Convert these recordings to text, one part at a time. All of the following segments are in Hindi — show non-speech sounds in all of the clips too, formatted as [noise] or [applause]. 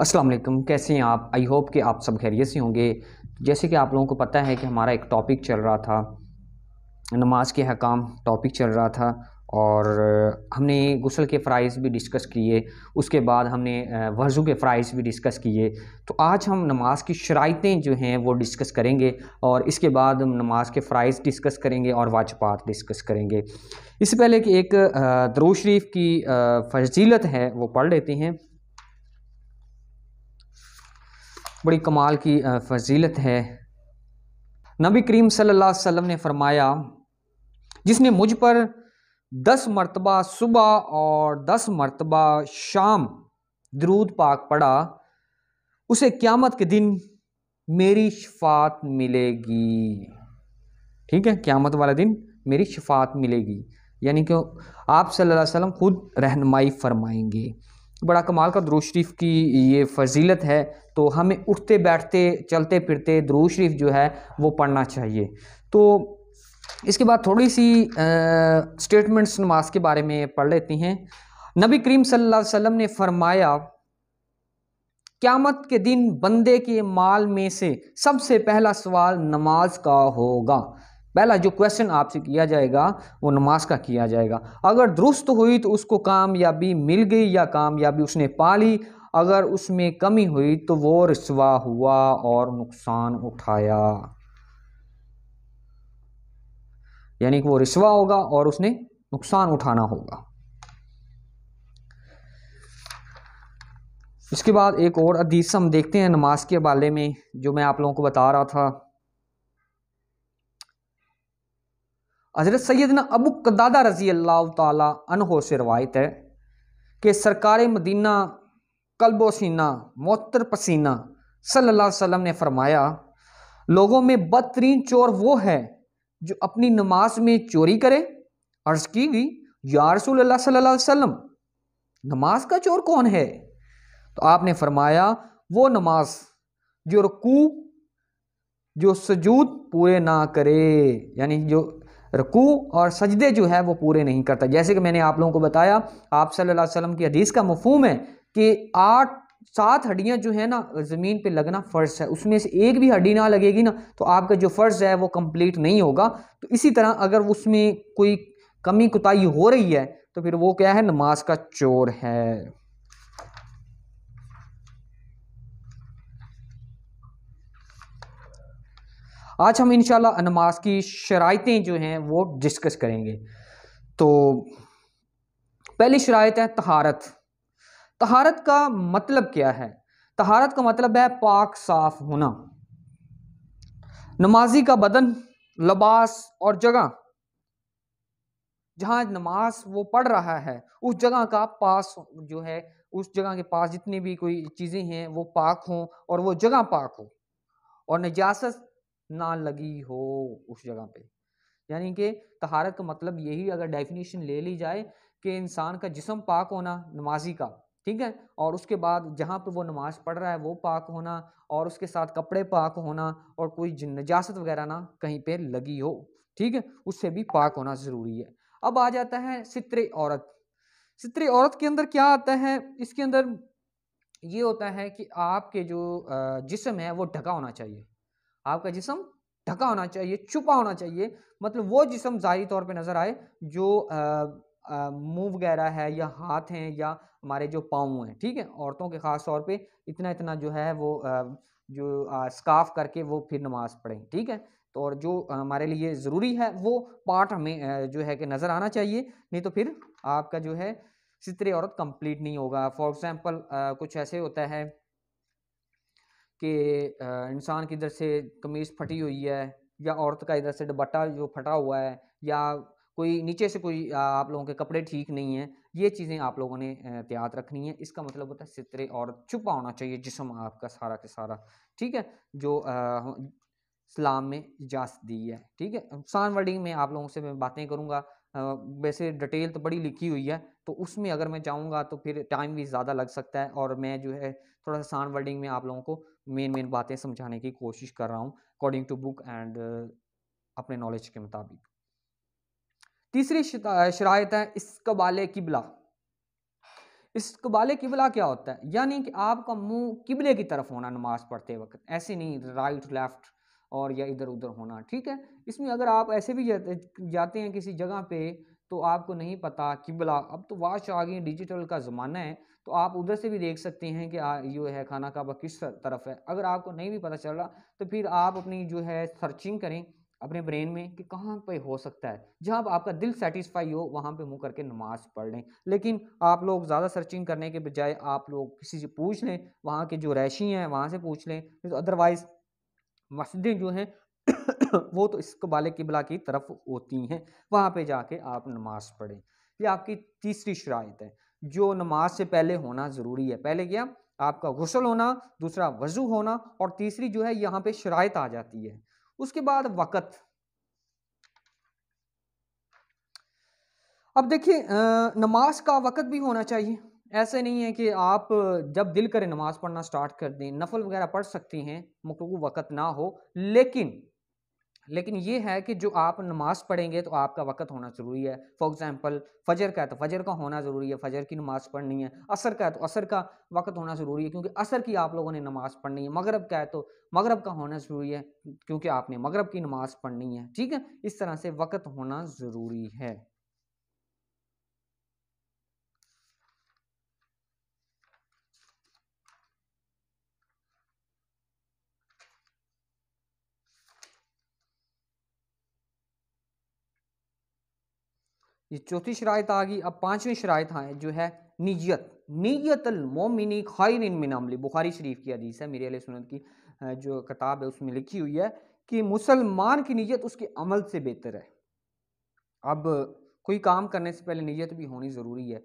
अस्सलाम वालेकुम कैसे हैं आप आई होप कि आप सब खैरियत से होंगे जैसे कि आप लोगों को पता है कि हमारा एक टॉपिक चल रहा था नमाज के हकाम टॉपिक चल रहा था और हमने गसल के फ़राइज़ भी डिस्कस किए उसके बाद हमने वर्ज़ों के फ़राइज़ भी डिस्कस किए तो आज हम नमाज की शराइतें जो हैं वो डिस्कस करेंगे और इसके बाद हम नमाज के फ़राइज़ डिस्कस करेंगे और वाजपात डिस्कस करेंगे इससे पहले कि एक दरो शरीफ की फजीलत है वो पढ़ लेते हैं बड़ी कमाल की फजीलत है नबी करीम सल्लल्लाहु अलैहि वसल्लम ने फरमाया जिसने मुझ पर दस मरतबा सुबह और दस मरतबा शाम दरूद पाक पढ़ा उसे क़्यामत के दिन मेरी शफात मिलेगी ठीक है क़्यामत वाला दिन मेरी शफात मिलेगी यानी कि आप सल्लल्लाहु अलैहि वसल्लम खुद रहनमाई फरमाएंगे बड़ा कमाल का दरूज शरीफ की ये फजीलत है तो हमें उठते बैठते चलते फिरते दरूज शरीफ जो है वो पढ़ना चाहिए तो इसके बाद थोड़ी सी स्टेटमेंट्स नमाज के बारे में पढ़ लेती हैं नबी करीम सल्लल्लाहु अलैहि वसल्लम ने फरमाया क़्यामत के दिन बंदे के माल में से सबसे पहला सवाल नमाज का होगा पहला जो क्वेश्चन आपसे किया जाएगा वो नमाज का किया जाएगा अगर दुरुस्त हुई तो उसको कामयाबी मिल गई या कामयाबी उसने पा ली अगर उसमें कमी हुई तो वो रिसवा हुआ और नुकसान उठाया यानी कि वो रिसवा होगा और उसने नुकसान उठाना होगा इसके बाद एक और अदीस हम देखते हैं नमाज के बारे में जो मैं आप लोगों को बता रहा था हज़रत सैदना अबू कदादा रज़ी अल्लाह तहो से रवायत है कि सरकार मदीना कल्बो मोतर पसीना सल्ला वसम ने फरमाया लोगों में बदतरीन चोर वो है जो अपनी नमाज में चोरी करे अर्ज़ की गई यारसूल सल्ला वसम नमाज का चोर कौन है तो आपने फरमाया वो नमाज जो रकू जो सजूद पूरे ना करे यानी जो रकू और सजदे जो है वो पूरे नहीं करता जैसे कि मैंने आप लोगों को बताया आप सल्लल्लाहु अलैहि वसल्लम की हदीस का मफहम है कि आठ सात हड्डियां जो है ना ज़मीन पे लगना फ़र्ज है उसमें से एक भी हड्डी ना लगेगी ना तो आपका जो फ़र्ज़ है वो कंप्लीट नहीं होगा तो इसी तरह अगर उसमें कोई कमी कुताही हो रही है तो फिर वो क्या है नमाज का चोर है आज हम इन नमाज की शरातें जो हैं वो डिस्कस करेंगे तो पहली शरात है तहारत तहारत का मतलब क्या है तहारत का मतलब है पाक साफ होना नमाजी का बदन लबास और जगह जहां नमाज वो पढ़ रहा है उस जगह का पास जो है उस जगह के पास जितनी भी कोई चीज़ें हैं वो पाक हों और वो जगह पाक हो और नजासत ना लगी हो उस जगह पे यानी कि तहारत का मतलब यही अगर डेफिनेशन ले ली जाए कि इंसान का जिसम पाक होना नमाजी का ठीक है और उसके बाद जहाँ पे वो नमाज पढ़ रहा है वो पाक होना और उसके साथ कपड़े पाक होना और कोई नजास्त वगैरह ना कहीं पे लगी हो ठीक है उससे भी पाक होना ज़रूरी है अब आ जाता है सितरे औरत सितरे औरत के अंदर क्या आता है इसके अंदर ये होता है कि आपके जो जिसम है वो ढका होना चाहिए आपका जिसम ढका होना चाहिए छुपा होना चाहिए मतलब वो जिसम ज़ाहरी तौर पे नज़र आए जो मुंह वगैरह है या हाथ हैं या हमारे जो पाँव हैं ठीक है औरतों के ख़ास तौर पे इतना इतना जो है वो आ, जो स्काफ करके वो फिर नमाज़ पढ़ें ठीक है तो और जो हमारे लिए ज़रूरी है वो पार्ट हमें जो है कि नज़र आना चाहिए नहीं तो फिर आपका जो है सितरे औरत कंप्लीट नहीं होगा फॉर एग्ज़ाम्पल कुछ ऐसे होता है कि इंसान की इधर से कमीज़ फटी हुई है या औरत का इधर से दुपट्टा जो फटा हुआ है या कोई नीचे से कोई आप लोगों के कपड़े ठीक नहीं हैं ये चीज़ें आप लोगों ने एहतियात रखनी है इसका मतलब होता है सितरे और छुपा होना चाहिए जिसम आपका सारा के सारा ठीक है जो इस्लाम में इजाज़त दी है ठीक है इंसान वर्डिंग में आप लोगों से मैं बातें करूँगा वैसे डिटेल तो बड़ी लिखी हुई है तो उसमें अगर मैं जाऊँगा तो फिर टाइम भी ज़्यादा लग सकता है और मैं जो है थोड़ा सा सान वर्डिंग में आप लोगों को मेन मेन बातें समझाने की कोशिश कर रहा हूँ अकॉर्डिंग टू बुक एंड अपने नॉलेज के मुताबिक तीसरी शरात है कबाल किबला कबाल किबला क्या होता है यानी कि आपका मुंह किबले की तरफ होना नमाज पढ़ते वक्त ऐसे नहीं राइट लेफ्ट और या इधर उधर होना ठीक है इसमें अगर आप ऐसे भी जाते हैं किसी जगह पे तो आपको नहीं पता किबला अब तो वाच आ गई डिजिटल का ज़माना है तो आप उधर से भी देख सकते हैं कि हाँ, यो है खाना काबा किस तरफ है अगर आपको नहीं भी पता चल रहा तो फिर आप अपनी जो है सर्चिंग करें अपने ब्रेन में कि कहाँ पे हो सकता है जहाँ आपका दिल सेटिस्फाई हो वहाँ पे मुँह करके नमाज पढ़ लें लेकिन आप लोग ज़्यादा सर्चिंग करने के बजाय आप लोग किसी से पूछ लें वहाँ के जो रैशी हैं वहाँ से पूछ लें तो अदरवाइज़ मस्जिदें जो हैं [coughs] वो तो इसको बाल किबला की तरफ होती हैं वहाँ पे जाके आप नमाज़ पढ़ें ये आपकी तीसरी शरात है जो नमाज से पहले होना ज़रूरी है पहले क्या आपका गसल होना दूसरा वजू होना और तीसरी जो है यहाँ पे शरात आ जाती है उसके बाद वक़्त अब देखिए नमाज का वक़्त भी होना चाहिए ऐसे नहीं है कि आप जब दिल करें नमाज़ पढ़ना स्टार्ट कर दें नफल वगैरह पढ़ सकती हैं मकरू वक़्त ना हो लेकिन लेकिन ये है कि जो आप नमाज़ पढ़ेंगे तो आपका वक़्त होना ज़रूरी है फॉर एग्ज़ाम्पल फजर का है तो फजर का होना ज़रूरी है फजर की नमाज़ पढ़नी है असर का है तो असर का वक़्त होना ज़रूरी है क्योंकि असर की आप लोगों ने नमाज़ पढ़नी है मगरब का है तो मगरब का होना ज़रूरी है क्योंकि आपने मगरब की नमाज़ पढ़नी है ठीक है इस तरह से वक़्त होना ज़रूरी है ये चौथी शरात आ गई अब पांचवी शरात हाँ जो है नीयत नीयत मोमिनी खैर मिन अमली बुखारी शरीफ की हदीस है मेरे सुनत की जो किताब है उसमें लिखी हुई है कि मुसलमान की नीयत उसके अमल से बेहतर है अब कोई काम करने से पहले नीयत भी होनी ज़रूरी है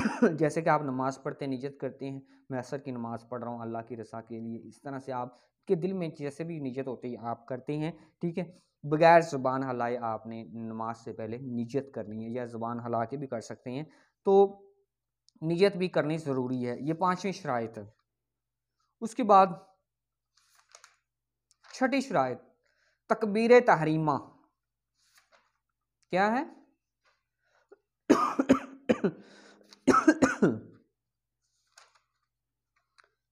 [coughs] जैसे कि आप नमाज़ पढ़ते हैं नीयत करते हैं मैं असर की नमाज़ पढ़ रहा हूँ अल्लाह की रसा के लिए इस तरह से आप के दिल में जैसे भी नीयत होती है आप करते हैं ठीक है बगैर ज़ुबान हलाए आपने नमाज से पहले नीयत करनी है या ज़ुबान हला के भी कर सकते हैं तो नीयत भी करनी ज़रूरी है ये पाँचवीं शरायत है उसके बाद छठी शरायत तकबीर तहरीमा क्या है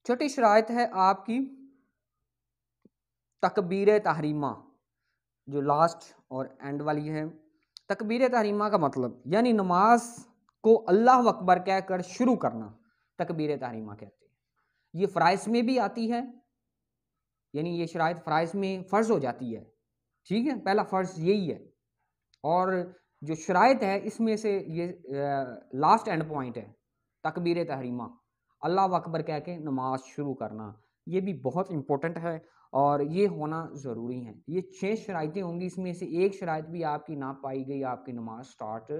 छठी शरायत है आपकी तकबीर तहरीमा जो लास्ट और एंड वाली है तकबीर तहरीमा का मतलब यानी नमाज को अल्लाह अकबर कहकर शुरू करना तकबीर तहरीमा कहते हैं ये फ़राइज में भी आती है यानी ये शराइ फ़राइज में फ़र्ज़ हो जाती है ठीक है पहला फ़र्ज़ यही है और जो शराइ है इसमें से ये लास्ट एंड पॉइंट है तकबीर तहरीमा अल्लाह अकबर कह के नमाज शुरू करना ये भी बहुत इम्पोर्टेंट है और ये होना ज़रूरी है ये छः शराइतें होंगी इसमें से एक शरात भी आपकी ना पाई गई आपकी नमाज स्टार्ट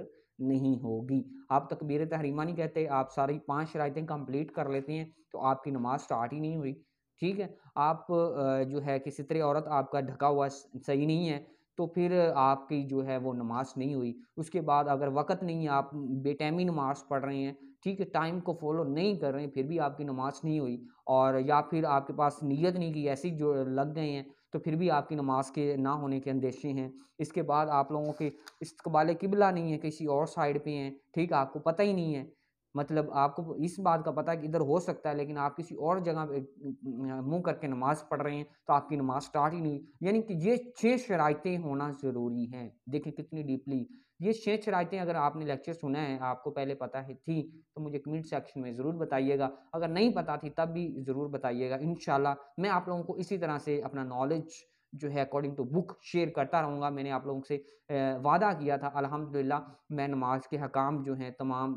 नहीं होगी आप तकबीर तहरीमा नहीं कहते आप सारी पांच शराइतें कंप्लीट कर लेते हैं तो आपकी नमाज स्टार्ट ही नहीं हुई ठीक है आप जो है किसी तरह औरत आपका ढका हुआ सही नहीं है तो फिर आपकी जो है वो नमाज नहीं हुई उसके बाद अगर वक़्त नहीं है आप बेटैमी नमाज पढ़ रहे हैं ठीक है टाइम को फॉलो नहीं कर रहे हैं फिर भी आपकी नमाज नहीं हुई और या फिर आपके पास नीयत नहीं की ऐसी जो लग गए हैं तो फिर भी आपकी नमाज के ना होने के अंदेशे हैं इसके बाद आप लोगों के इस्तबाल किबला नहीं है किसी और साइड पे हैं ठीक आपको पता ही नहीं है मतलब आपको इस बात का पता है कि इधर हो सकता है लेकिन आप किसी और जगह मुंह करके नमाज पढ़ रहे हैं तो आपकी नमाज स्टार्ट ही नहीं यानी कि ये छः शरायतें होना ज़रूरी हैं देखिए कितनी डीपली ये छः शरायतें अगर आपने लेक्चर सुना है आपको पहले पता है थी तो मुझे कमेंट सेक्शन में ज़रूर बताइएगा अगर नहीं पता थी तब भी ज़रूर बताइएगा इन मैं आप लोगों को इसी तरह से अपना नॉलेज जो है अकॉर्डिंग टू बुक शेयर करता रहूँगा मैंने आप लोगों से वादा किया था अल्हम्दुलिल्लाह मैं नमाज के हकाम जो हैं तमाम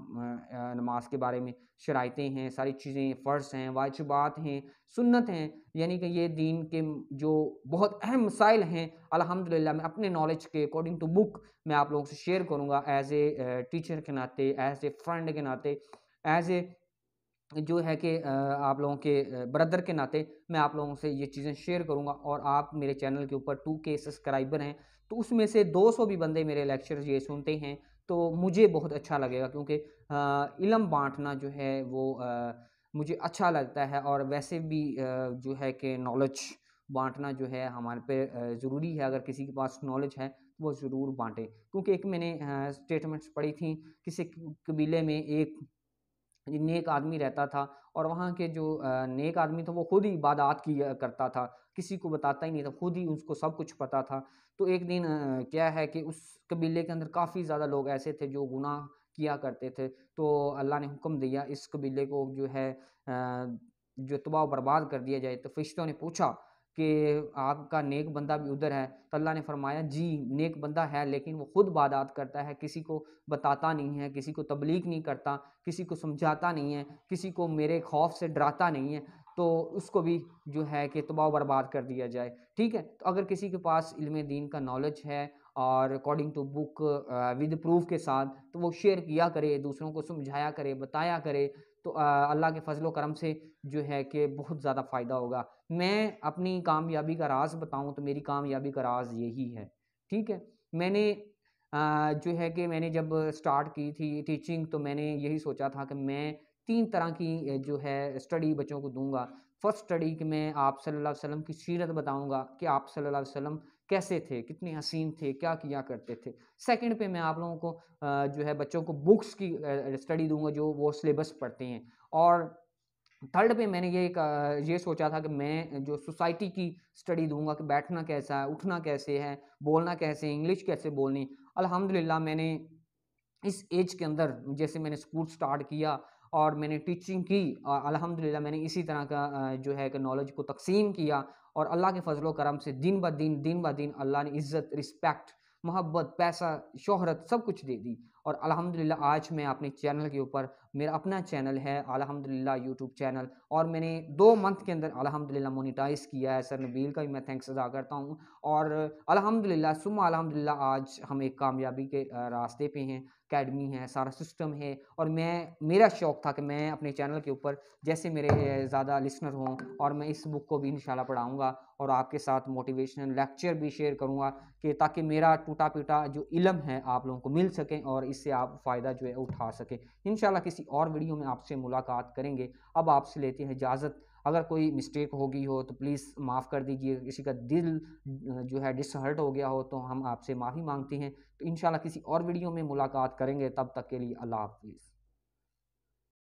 नमाज के बारे में शरायतें हैं सारी चीज़ें फ़र्ज़ हैं वाजबात हैं सुन्नत हैं यानी कि ये दीन के जो बहुत अहम मसाइल हैं अल्हम्दुलिल्लाह मैं अपने नॉलेज के अकॉर्डिंग टू बुक मैं आप लोगों से शेयर करूँगा एज ए टीचर के नाते एज ए फ्रेंड के नाते एज ए जो है कि आप लोगों के ब्रदर के नाते मैं आप लोगों से ये चीज़ें शेयर करूँगा और आप मेरे चैनल के ऊपर टू के सब्सक्राइबर हैं तो उसमें से 200 भी बंदे मेरे लेक्चर ये सुनते हैं तो मुझे बहुत अच्छा लगेगा क्योंकि इलम बांटना जो है वो मुझे अच्छा लगता है और वैसे भी जो है कि नॉलेज बांटना जो है हमारे पे ज़रूरी है अगर किसी के पास नॉलेज है वो ज़रूर बांटे क्योंकि एक मैंने स्टेटमेंट्स पढ़ी थी किसी कबीले में एक नेक आदमी रहता था और वहाँ के जो नेक आदमी था वो खुद ही इबादत की करता था किसी को बताता ही नहीं था खुद ही उसको सब कुछ पता था तो एक दिन क्या है कि उस कबीले के अंदर काफ़ी ज़्यादा लोग ऐसे थे जो गुनाह किया करते थे तो अल्लाह ने हुक्म दिया इस कबीले को जो है जो तबाह बर्बाद कर दिया जाए तो फरिश्तों ने पूछा कि आपका नेक बंदा भी उधर है तो अल्लाह ने फरमाया जी नेक बंदा है लेकिन वो ख़ुद बादात करता है किसी को बताता नहीं है किसी को तबलीग नहीं करता किसी को समझाता नहीं है किसी को मेरे खौफ से डराता नहीं है तो उसको भी जो है कि तबाह बर्बाद कर दिया जाए ठीक है तो अगर किसी के पास इलम दीन का नॉलेज है और according to book with proof के साथ तो वो शेयर किया करे दूसरों को समझाया करे बताया करे तो अल्लाह के फजल करम से जो है कि बहुत ज़्यादा फ़ायदा होगा मैं अपनी कामयाबी का राज बताऊँ तो मेरी कामयाबी का राज यही है ठीक है मैंने जो है कि मैंने जब स्टार्ट की थी टीचिंग तो मैंने यही सोचा था कि मैं तीन तरह की जो है स्टडी बच्चों को दूंगा फर्स्ट स्टडी कि मैं आप सल्लल्लाहु अलैहि वसल्लम की सीरत बताऊंगा कि आप सल्लल्लाहु अलैहि वसल्लम कैसे थे कितने हसीन थे क्या किया करते थे सेकंड पे मैं आप लोगों को जो है बच्चों को बुक्स की स्टडी दूंगा जो वो सिलेबस पढ़ते हैं और थर्ड पे मैंने ये ये सोचा था कि मैं जो सोसाइटी की स्टडी दूंगा कि बैठना कैसा है उठना कैसे है बोलना कैसे है इंग्लिश कैसे बोलनी अल्हम्दुलिल्लाह मैंने इस एज के अंदर जैसे मैंने स्कूल स्टार्ट किया और मैंने टीचिंग की और अलहमदिल्ला मैंने इसी तरह का जो है कि नॉलेज को तकसीम किया और अल्लाह के फजलो करम से दिन ब दिन दिन ब दिन अल्लाह ने इज़्ज़त रिस्पेक्ट मोहब्बत पैसा शोहरत सब कुछ दे दी और अलहमदिल्ला आज मैं अपने चैनल के ऊपर मेरा अपना चैनल है अलहमदिल्ला यूट्यूब चैनल और मैंने दो मंथ के अंदर अलहमदिल्ला मोनिटाइज किया है सर नबील का भी मैं थैंक्स अदा करता हूँ और अलहमदिल्ला सुम अलहमदिल्ला आज हम एक कामयाबी के रास्ते पे हैं अकेडमी है सारा सिस्टम है और मैं मेरा शौक़ था कि मैं अपने चैनल के ऊपर जैसे मेरे ज़्यादा लिसनर हों और मैं इस बुक को भी इंशाल्लाह पढ़ाऊँगा और आपके साथ मोटिवेशनल लेक्चर भी शेयर करूँगा कि ताकि मेरा टूटा पीटा जो इलम है आप लोगों को मिल सके और इससे आप फ़ायदा जो है उठा सकें इन किसी और वीडियो में आपसे मुलाकात करेंगे अब आपसे लेते हैं इजाज़त अगर कोई मिस्टेक हो गई हो तो प्लीज़ माफ़ कर दीजिए किसी का दिल जो है डिसहर्ट हो गया हो तो हम आपसे माफ़ी मांगते हैं तो इन किसी और वीडियो में मुलाकात करेंगे तब तक के लिए अल्लाह हाफिज़